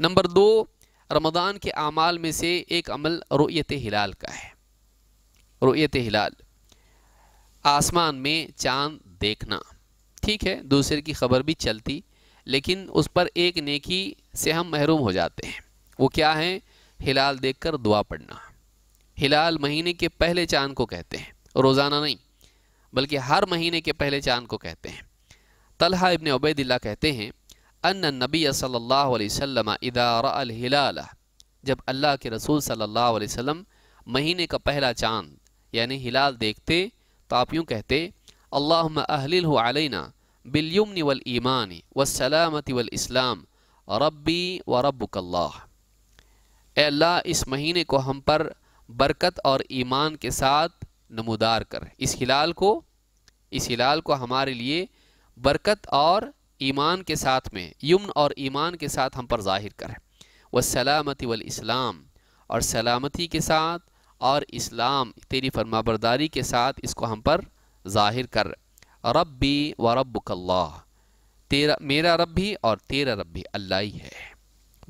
number दो रमदान के अमाल में से एक अमल रोयत हिलाल का है रोयत हिलाल आसमान में चांद देखना ठीक है दूसरे की खबर भी चलती लेकिन उस पर एक नेकी से हम महरूम हो जाते हैं वो क्या है हिलाल देखकर दुआ पढ़ना हिलाल महीने के पहले चांद को कहते हैं रोज़ाना नहीं बल्कि हर महीने के पहले चांद को कहते हैं तलहा इबन उबैदिल्ला कहते हैं अन नबी सल्लल्लाहु अलैहि वसल्लम इदारा हिलाल जब अल्लाह के रसूल सल्लल्लाहु अलैहि वसल्लम महीने का पहला चांद यानी हिलाल देखते तो आप यूँ कहते अल्लाह अहलिल अलैना बिलयमन वल ईमान व सलामत वल इस्लाम रब्बी व रब्बुकल्ला अल्लाह इस महीने को हम पर बरकत और ईमान के साथ नमोदार कर इस हिलाल को इस हिलाल को हमारे लिए बरकत और ईमान के साथ में यमन और ईमान के साथ हम पर ज़ाहिर करें व सलामती वल इस्लाम और सलामती के साथ और इस्लाम तेरी फरमाबरदारी के साथ इसको हम पर ज़ाहिर कर रबी व रब्बुकल्ला तेरा मेरा रब भी और तेरा रब भी अल्लाह ही है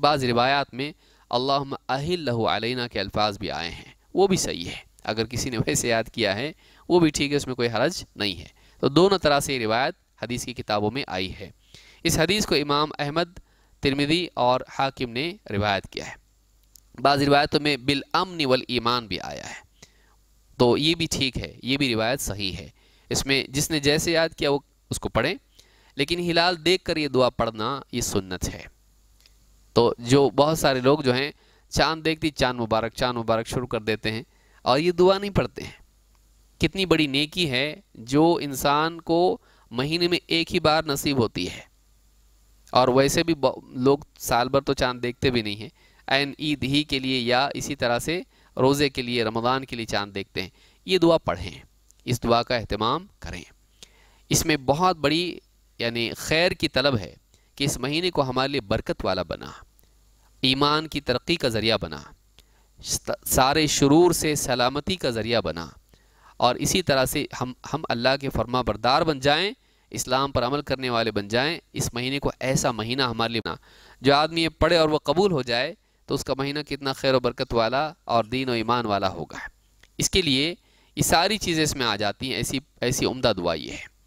बाज़ रिवायात में अल्लाह के अल्फाज भी आए हैं वो भी सही है अगर किसी ने वैसे याद किया है वो भी ठीक है उसमें कोई हरज नहीं है तो दोनों तरह से रिवायत हदीस की किताबों में आई है इस हदीस को इमाम अहमद तिरमिदी और हाकिम ने रिवायत किया है बाज़ रिवायतों में बिल अमन वल ईमान भी आया है तो ये भी ठीक है ये भी रिवायत सही है इसमें जिसने जैसे याद किया वो उसको पढ़ें लेकिन हिलाल देख कर ये दुआ पढ़ना ये सुन्नत है तो जो बहुत सारे लोग जो हैं चांद देखती चांद मुबारक चांद मुबारक शुरू कर देते हैं और ये दुआ नहीं पढ़ते हैं कितनी बड़ी नेकी है जो इंसान को महीने में एक ही बार नसीब होती है और वैसे भी लोग साल भर तो चांद देखते भी नहीं हैं एन ईद ही के लिए या इसी तरह से रोज़े के लिए रमज़ान के लिए चांद देखते हैं ये दुआ पढ़ें इस दुआ का अहतमाम करें इसमें बहुत बड़ी यानी खैर की तलब है कि इस महीने को हमारे लिए बरकत वाला बना ईमान की तरक्की का ज़रिया बना सारे शुरूर से सलामती का ज़रिया बना और इसी तरह से हम हम अल्लाह के फर्मा बरदार बन जाएँ इस्लाम पर अमल करने वाले बन जाएं इस महीने को ऐसा महीना हमारे लिए बना जो आदमी ये पढ़े और वह कबूल हो जाए तो उसका महीना कितना खैर वरकत बरकत वाला और दीन व ईमान वाला होगा इसके लिए ये सारी चीज़ें इसमें आ जाती हैं ऐसी ऐसी उम्दा दुआ ये है